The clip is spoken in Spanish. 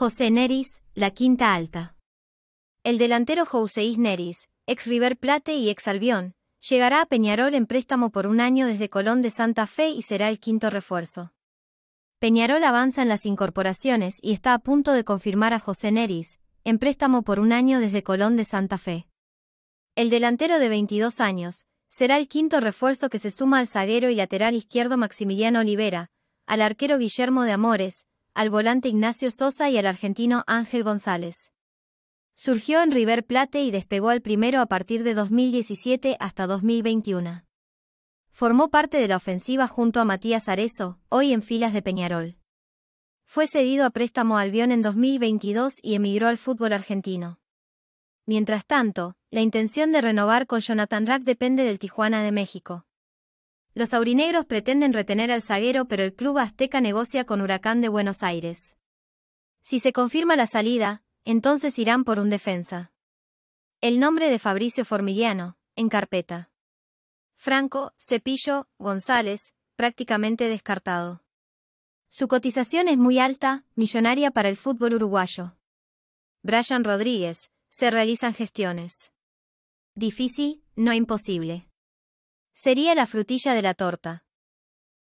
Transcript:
José Neris, la quinta alta. El delantero José Neris, ex River Plate y ex Albión, llegará a Peñarol en préstamo por un año desde Colón de Santa Fe y será el quinto refuerzo. Peñarol avanza en las incorporaciones y está a punto de confirmar a José Neris, en préstamo por un año desde Colón de Santa Fe. El delantero de 22 años será el quinto refuerzo que se suma al zaguero y lateral izquierdo Maximiliano Olivera, al arquero Guillermo de Amores, al volante Ignacio Sosa y al argentino Ángel González. Surgió en River Plate y despegó al primero a partir de 2017 hasta 2021. Formó parte de la ofensiva junto a Matías Arezo, hoy en filas de Peñarol. Fue cedido a préstamo al Albión en 2022 y emigró al fútbol argentino. Mientras tanto, la intención de renovar con Jonathan Rack depende del Tijuana de México. Los aurinegros pretenden retener al zaguero pero el club azteca negocia con Huracán de Buenos Aires. Si se confirma la salida, entonces irán por un defensa. El nombre de Fabricio Formigliano, en carpeta. Franco, Cepillo, González, prácticamente descartado. Su cotización es muy alta, millonaria para el fútbol uruguayo. Brian Rodríguez, se realizan gestiones. Difícil, no imposible. Sería la frutilla de la torta.